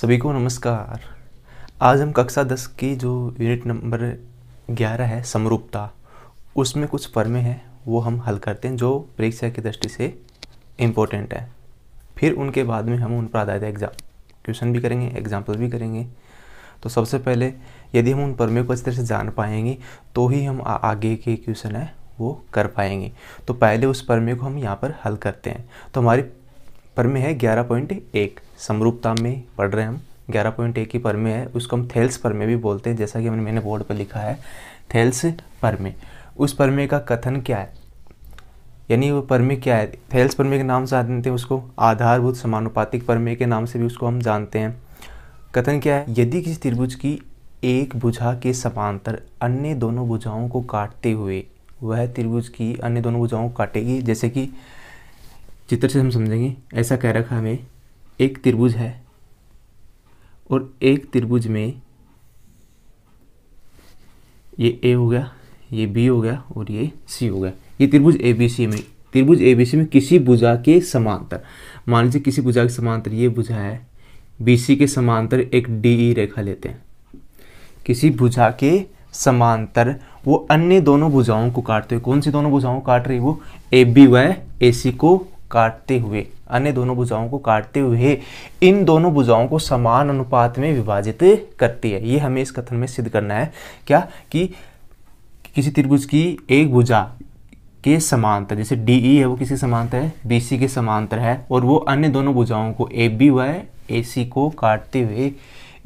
सभी को नमस्कार आज हम कक्षा दस की जो यूनिट नंबर ग्यारह है समरूपता उसमें कुछ फर्में हैं वो हम हल करते हैं जो परीक्षा की दृष्टि से इम्पोर्टेंट है फिर उनके बाद में हम उन पर आधारित एग्जाम क्वेश्चन भी करेंगे एग्जाम्पल भी करेंगे तो सबसे पहले यदि हम उन परमे को अच्छी तरह से जान पाएंगे तो ही हम आ, आगे के क्वेश्चन है वो कर पाएंगे तो पहले उस परमे को हम यहाँ पर हल करते हैं तो हमारी पर में है ग्यारह पॉइंट एक समरूपता में पढ़ रहे हैं हम ग्यारह पॉइंट एक की पर में है उसको हम थेल्स पर में भी बोलते हैं जैसा कि हमने मैंने बोर्ड पर लिखा है थेल्स पर में उस परमे का कथन क्या है यानी वो परमे क्या है थेल्स परमे के नाम से जानते हैं उसको आधारभूत समानुपातिक परमे के नाम से भी उसको हम जानते हैं कथन क्या है यदि किसी त्रिभुज की एक भुजा के समांतर अन्य दोनों भुजाओं को काटते हुए वह त्रिभुज की अन्य दोनों भुजाओं को काटेगी जैसे कि चित्र से हम समझेंगे ऐसा कह रखा हमें एक त्रिभुज है और एक त्रिभुज में ये ए हो गया ये बी हो गया और ये सी हो गया ये त्रिभुज ए बी सी में त्रिभुज ए बी सी में किसी भुजा के समांतर मान लीजिए किसी भुजा के समांतर ये भुजा है बी सी के समांतर एक डी ई e रेखा लेते हैं किसी भुजा के समांतर वो अन्य दोनों भुजाओं को काटते हुए कौन सी दोनों भुजाओं को काट रही वो ए बी व ए सी को काटते हुए अन्य दोनों भुजाओं को काटते हुए इन दोनों भुजाओं को समान अनुपात में विभाजित करती है ये हमें इस कथन में सिद्ध करना है क्या कि किसी त्रिभुज की एक भुजा के समांतर जैसे डी ई e है वो किसी समांतर है बी सी के समांतर है और वो अन्य दोनों भुजाओं को ए बी व ए सी को काटते हुए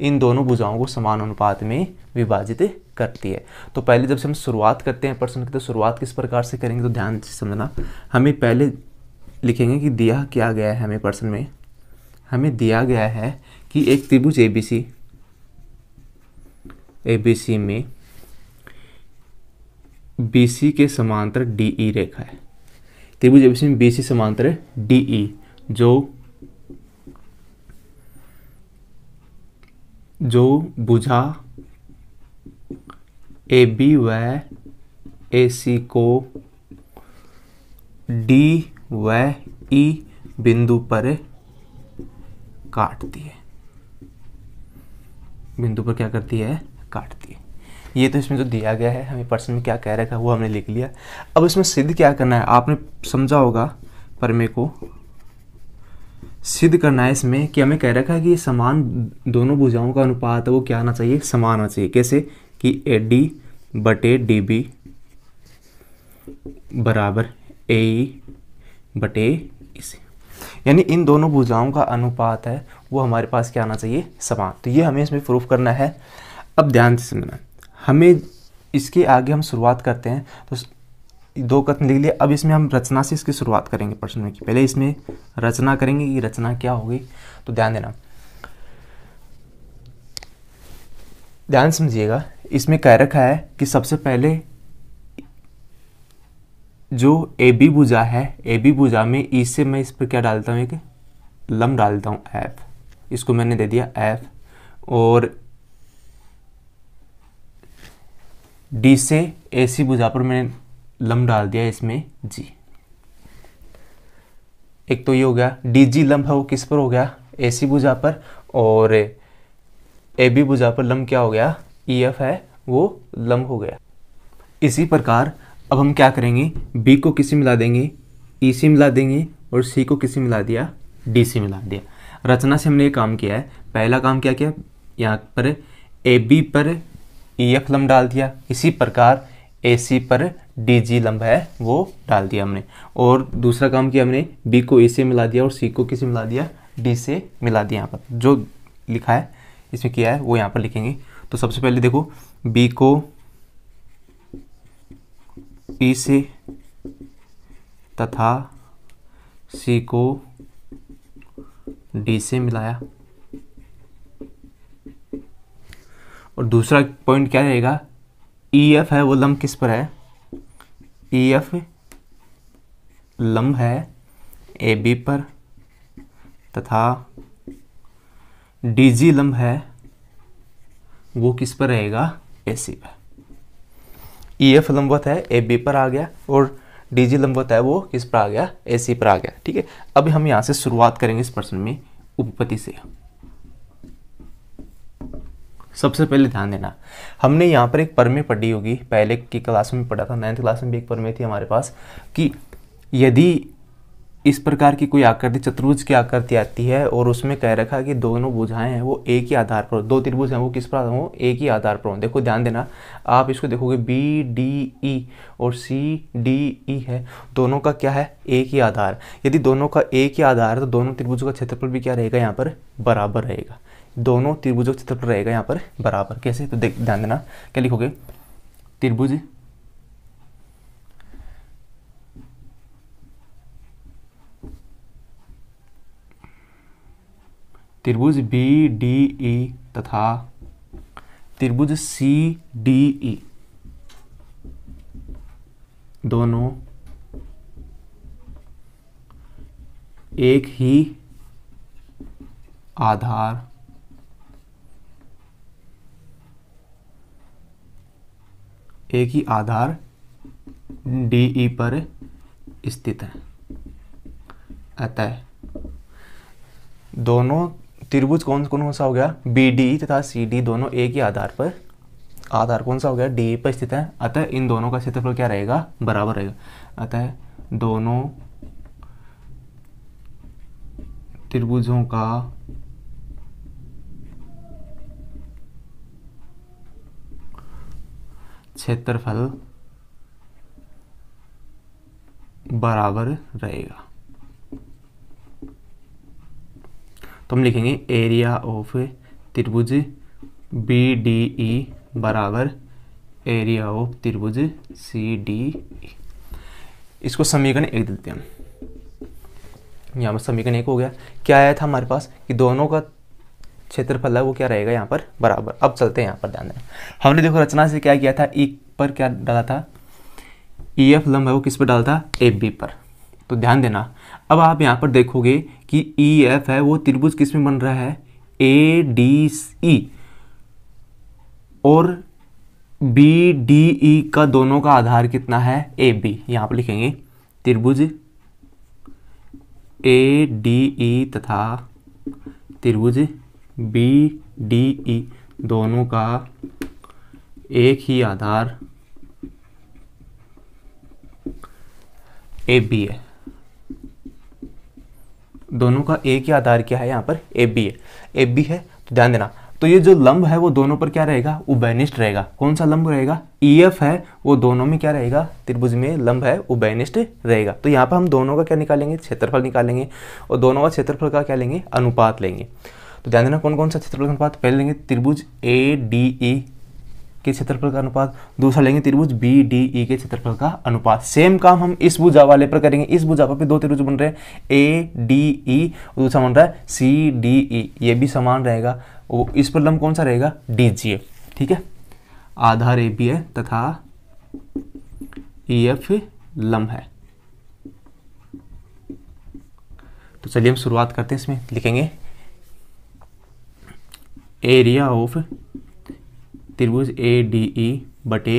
इन दोनों भुजाओं को समान अनुपात में विभाजित करती है तो पहले जब से हम शुरुआत करते हैं प्रश्न की तो शुरुआत किस प्रकार से करेंगे तो ध्यान से समझना हमें पहले लिखेंगे कि दिया क्या गया है हमें पर्सन में हमें दिया गया है कि एक त्रिभुज A B C A B C में बी सी के समांतर डी ई e रेखा है त्रिभुज ए बी सी में बी सी समांतर डीई डी ई जो जो बुझा ए बी व ए सी को डी वह ई बिंदु पर काटती है बिंदु पर क्या करती है काटती है ये तो इसमें जो दिया गया है हमें पर्सन में क्या कह रखा है वो हमने लिख लिया अब इसमें सिद्ध क्या करना है आपने समझा होगा परमे को सिद्ध करना है इसमें कि हमें कह रखा है कि समान दोनों भुजाओं का अनुपात है वो क्या आना चाहिए समान आना चाहिए कैसे कि ए डी बटे डी बी बराबर ए बटे इसे यानी इन दोनों भुजाओं का अनुपात है वो हमारे पास क्या आना चाहिए समान तो ये हमें इसमें प्रूफ करना है अब ध्यान से समझना हमें इसके आगे हम शुरुआत करते हैं तो दो कथन लिख लिए अब इसमें हम रचना से इसकी शुरुआत करेंगे प्रश्न में पहले इसमें रचना करेंगे कि रचना क्या होगी तो ध्यान देना ध्यान समझिएगा इसमें कह रखा है कि सबसे पहले जो ए बी भुजा है ए बी भुजा में ई e से मैं इस पर क्या डालता हूँ एक लम डालता हूँ एफ इसको मैंने दे दिया एफ और डी से ए सी भुजा पर मैंने लम डाल दिया इसमें जी एक तो ये हो गया डी जी लम्ब है वो किस पर हो गया ए सी भुजा पर और ए बी भुजा पर लम्ब क्या हो गया ई e, एफ है वो लम्ब हो गया इसी प्रकार अब हम क्या करेंगे बी को किसी मिला देंगे ई e सी मिला देंगे और सी को किसी मिला दिया डी सी मिला दिया रचना से हमने ये काम किया है पहला काम क्या किया यहाँ पर ए बी पर ई e एफ लम्ब डाल दिया इसी प्रकार ए सी पर डी जी लम्ब है वो डाल दिया हमने और दूसरा काम किया हमने बी को ए e से मिला दिया और सी को किसी मिला दिया डी से मिला दिया यहाँ पर जो लिखा है इसमें किया है वो यहाँ पर लिखेंगे तो सबसे पहले देखो बी को ई से तथा सी को डी से मिलाया और दूसरा पॉइंट क्या रहेगा ई e एफ है वो लम्ब किस पर है ई e एफ लम्ब है ए बी पर तथा डी जी लम्ब है वो किस पर रहेगा ए सी पर ई e एफ लंबवत है ए बी पर आ गया और डी जी लंबवत है वो किस पर आ गया ए सी पर आ गया ठीक है अब हम यहाँ से शुरुआत करेंगे इस प्रश्न में उपपति से सबसे पहले ध्यान देना हमने यहाँ पर एक परमे पढ़ी होगी पहले की क्लास में पढ़ा था नाइन्थ क्लास में भी एक परमे थी हमारे पास कि यदि इस प्रकार की कोई आकृति चतुर्भुज की आकृति आती है और उसमें कह रखा है कि दोनों बुझाएं हैं वो एक ही आधार पर दो त्रिभुज हैं वो किस पर हो एक ही आधार पर हो देखो ध्यान देना आप इसको देखोगे बी डी ई और सी डी ई है दोनों का क्या है एक ही आधार यदि दोनों का एक ही आधार है तो दोनों त्रिभुजों का क्षेत्रफल भी क्या रहेगा यहाँ पर बराबर रहेगा दोनों त्रिभुजों का क्षेत्रफल रहेगा यहाँ पर बराबर कैसे तो देख ध्यान देना क्या लिखोगे त्रिभुज त्रिभुज बी डी ई तथा त्रिभुज सी डी ई दोनों एक ही आधार एक ही आधार डीई e पर स्थित है अतः दोनों त्रिभुज कौन कौन सा हो गया बी डी तथा सी डी दोनों ए के आधार पर आधार कौन सा हो गया डी पर स्थित है अतः इन दोनों का क्षेत्रफल क्या रहेगा बराबर रहेगा अतः दोनों त्रिभुजों का क्षेत्रफल बराबर रहेगा तो हम लिखेंगे एरिया ऑफ त्रिभुज बी डी ई बराबर एरिया ऑफ त्रिभुज सी डी ई इसको समीकरण एक देते हैं यहाँ पर समीकरण एक हो गया क्या आया था हमारे पास कि दोनों का क्षेत्रफल है वो क्या रहेगा यहाँ पर बराबर अब चलते हैं यहाँ पर ध्यान देना हमने देखो रचना से क्या किया था ई e पर क्या डाला था ई e एफ लंब है वो किस पर डाला था ए बी पर तो ध्यान देना अब आप यहाँ पर देखोगे कि ई e, एफ है वो त्रिभुज किस में बन रहा है ए डी ई और बी डी ई का दोनों का आधार कितना है ए बी यहाँ पर लिखेंगे त्रिभुज ए डी ई तथा त्रिभुज बी डी ई दोनों का एक ही आधार ए बी है दोनों का एक ही आधार क्या है यहाँ पर ए बी है ए बी है तो ध्यान देना तो ये जो लंब है वो दोनों पर क्या रहेगा उबैनिस्ट रहेगा कौन सा लंब रहेगा ई e एफ है वो दोनों में क्या रहेगा त्रिभुज में लंब है उबैनिस्ट रहेगा तो यहाँ पर हम दोनों का क्या निकालेंगे क्षेत्रफल निकालेंगे और दोनों का क्षेत्रफल का क्या लेंगे अनुपात लेंगे तो ध्यान देना कौन कौन सा क्षेत्रफल अनुपात पहले लेंगे त्रिभुज ए डी ई के क्षेत्रफल का अनुपात दूसरा लेंगे त्रिभुज बी डी ई के क्षेत्रफल का अनुपात सेम काम हम इस भुजा वाले पर करेंगे इस भुजा पर दो त्रिभुज बन रहे हैं ए डी ई और दूसरा बन रहा है सी डी ई ये भी समान रहेगा इस पर लंब कौन सा रहेगा डी जी ए ठीक है आधार ए बी है तथा ई e, एफ लंब है तो चलिए हम शुरुआत करते हैं इसमें लिखेंगे एरिया ऑफ त्रिभुज ए डी ई बटे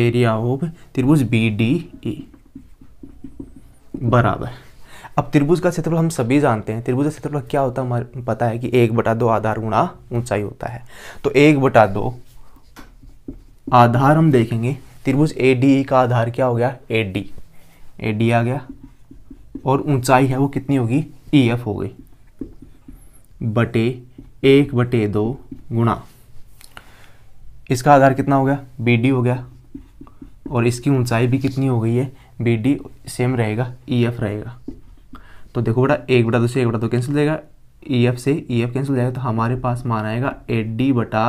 एरिया ऑफ त्रिभुज बी डी ई बराबर अब त्रिभुज का क्षेत्रफल हम सभी जानते हैं त्रिभुज का क्षेत्रफल क्या होता है हमारे पता है कि एक बटा दो आधार गुणा ऊंचाई होता है तो एक बटा दो आधार हम देखेंगे त्रिभुज ए डी ई का आधार क्या हो गया ए डी ए डी आ गया और ऊंचाई है वो कितनी होगी ई एफ हो गई बटे एक बटे दो गुणा इसका आधार कितना हो गया बी डी हो गया और इसकी ऊंचाई भी कितनी हो गई है बी डी सेम रहेगा ई e एफ रहेगा तो देखो बेटा एक बटा दो से एक बटा दो कैंसिल जाएगा ई एफ से ई एफ कैंसिल जाएगा तो हमारे पास मान आएगा ए डी बटा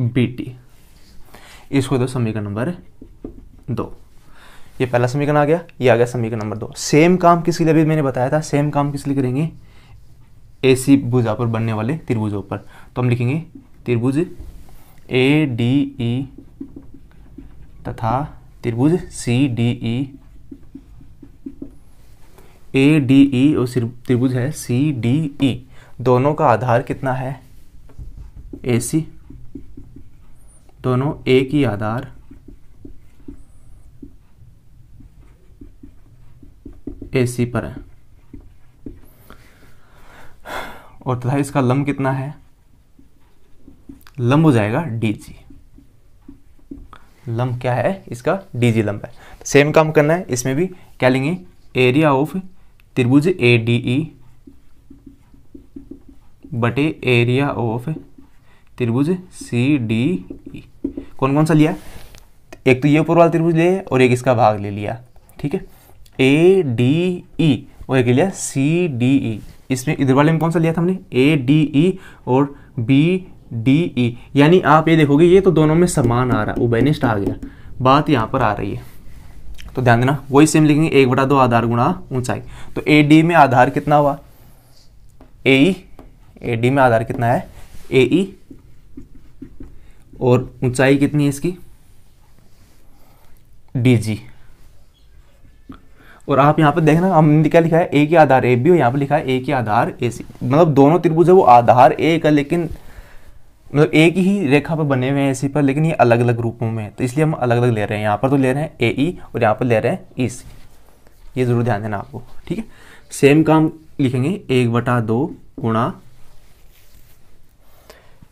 बी टी इसको दो समीकरण नंबर दो ये पहला समीकरण आ गया ये आ गया समीकरण नंबर दो सेम काम किस लिए अभी मैंने बताया था सेम काम किस लिए करेंगे ए सी भुजा पर बनने वाले त्रिभुजों पर तो हम लिखेंगे त्रिभुज ए डी ई तथा त्रिभुज सी डी ई ए डी ई और त्रिभुज है सी डी ई दोनों का आधार कितना है ए सी दोनों ए की आधार ए सी पर है और तथा इसका लंब कितना है लंब हो जाएगा डी जी लंब क्या है इसका डी जी लंब है सेम काम करना है इसमें भी क्या लेंगे एरिया ऑफ त्रिभुज ए डी ई बटे एरिया ऑफ त्रिभुज सी डी ई e। कौन कौन सा लिया एक तो ये ऊपर वाला त्रिभुज ले और एक इसका भाग ले लिया ठीक है ए डी ई और एक लिया सी डी ई इसमें इधर वाले में कौन सा लिया था हमने ए डी ई और बी डी ई e. यानी आप ये देखोगे ये तो दोनों में समान आ रहा है उबेनिस्ट आ गया बात यहाँ पर आ रही है तो ध्यान देना वही सेम लिखेंगे एक बटा दो आधार गुणा ऊंचाई तो ए डी में आधार कितना हुआ ए ई ए डी में आधार कितना है ए ई e। और ऊंचाई कितनी है इसकी डी जी और आप यहाँ पर देखना हमने क्या लिखा है ए के आधार ए बी और यहाँ पर लिखा है ए के आधार ए सी मतलब दोनों त्रिभुज है वो आधार ए का लेकिन मतलब एक ही रेखा पर बने हुए हैं इसी पर लेकिन ये अलग अलग रूपों में है तो इसलिए हम अलग अलग ले रहे हैं यहाँ पर तो ले रहे हैं ए ई e और यहाँ पर ले रहे हैं ई सी ये ज़रूर ध्यान देना आपको ठीक है सेम काम लिखेंगे एक बटा दो गुणा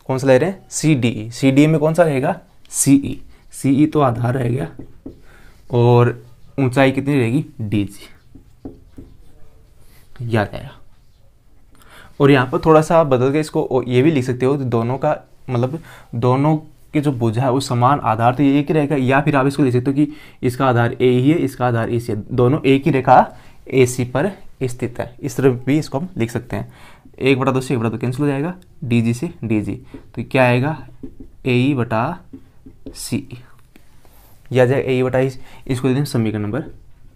कौन सा ले रहे हैं C D E C D में कौन सा रहेगा सी ई सी ई तो आधार रह गया और ऊंचाई कितनी रहेगी डी जी याद आया और यहाँ पर थोड़ा सा आप बदल के इसको ये भी लिख सकते हो तो दोनों का मतलब दोनों के जो बुझा है वो समान आधार तो ये एक ही रहेगा या फिर आप इसको लिख सकते हो कि इसका आधार ए ही है इसका आधार ए सी है दोनों एक ही रेखा ए सी पर स्थित है इस तरह भी इसको हम लिख सकते हैं एक बटा दो से एक बटा दो कैंसिल हो जाएगा डी जी से डी जी तो क्या आएगा ए ई e बटा सी e। या जाएगा ए ई e बटा इसको देते हैं समीकरण नंबर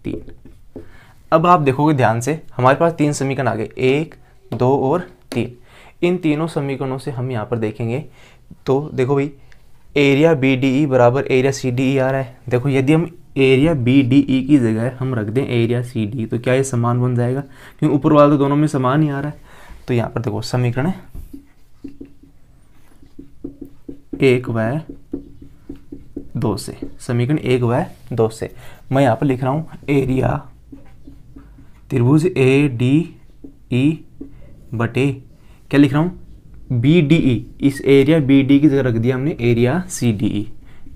तीन अब आप देखोगे ध्यान से हमारे पास तीन समीकरण आ गए एक दो और तीन इन तीनों समीकरणों से हम यहाँ पर देखेंगे तो देखो भाई एरिया बी डी ई बराबर एरिया सी डी ई आ रहा है देखो यदि हम एरिया बी डी ई की जगह हम रख दें एरिया सी डी तो क्या ये समान बन जाएगा क्योंकि ऊपर वाला तो दोनों में समान ही आ रहा है तो यहाँ पर देखो समीकरण है एक व दो से समीकरण एक व दो से मैं यहाँ पर लिख रहा हूँ एरिया त्रिभुज ए डी ई बटे क्या लिख रहा हूँ बी डी ई इस एरिया बी डी की जगह रख दिया हमने एरिया सी डी ई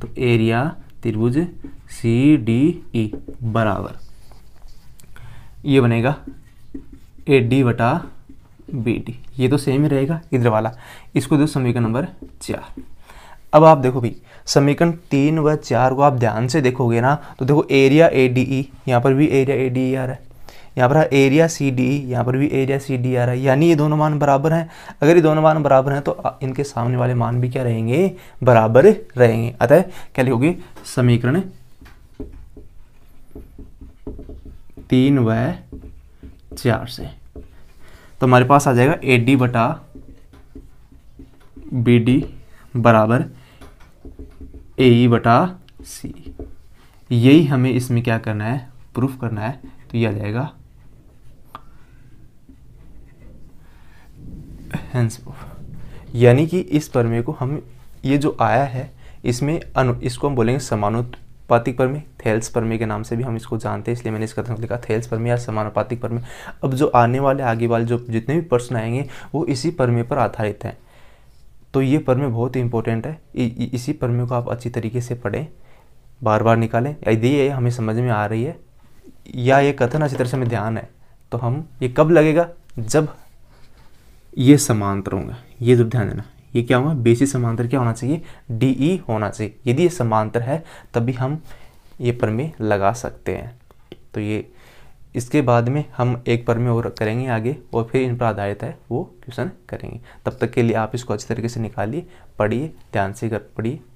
तो एरिया त्रिभुज सी डी ई बराबर ये बनेगा ए डी बटा बी डी ये तो सेम ही रहेगा इधर वाला इसको दो समीकरण नंबर चार अब आप देखो भाई समीकरण तीन व चार को आप ध्यान से देखोगे ना तो देखो एरिया ए डी ई यहाँ पर भी एरिया ए डी ई आ रहा है यहाँ पर एरिया सी डी यहाँ पर भी एरिया सी डी आ रहा है यानी ये दोनों मान बराबर हैं अगर ये दोनों मान बराबर हैं तो इनके सामने वाले मान भी क्या रहेंगे बराबर रहेंगे अतः क्या लिखोगे समीकरण तीन व चार से तो हमारे पास आ जाएगा ए डी बटा बी डी बराबर ए ई e बटा सी यही हमें इसमें क्या करना है प्रूफ करना है तो यह आ जाएगा हैंस यानी कि इस प्रमेय को हम ये जो आया है इसमें अनु इसको हम बोलेंगे समानुपातिक प्रमेय थेल्स प्रमेय के नाम से भी हम इसको जानते हैं इसलिए मैंने इसका कथन लिखा थेल्स प्रमेय या समानुपातिक प्रमेय अब जो आने वाले आगे वाले जो जितने भी प्रश्न आएंगे वो इसी प्रमेय पर आधारित हैं तो ये प्रमेय बहुत इंपॉर्टेंट है इ, इ, इसी प्रमेय को आप अच्छी तरीके से पढ़ें बार बार निकालें यदि ये हमें समझ में आ रही है या ये कथन अच्छी तरह से हमें ध्यान है तो हम ये कब लगेगा जब ये समांतर होंगे ये जब तो ध्यान देना ये क्या होगा बेसिक समांतर क्या होना चाहिए डी ई e होना चाहिए यदि ये समांतर है तभी हम ये प्रमेय लगा सकते हैं तो ये इसके बाद में हम एक पर में और करेंगे आगे और फिर इन पर आधारित है वो क्वेश्चन करेंगे तब तक के लिए आप इसको अच्छी तरीके से निकालिए पढ़िए ध्यान से कर पढ़िए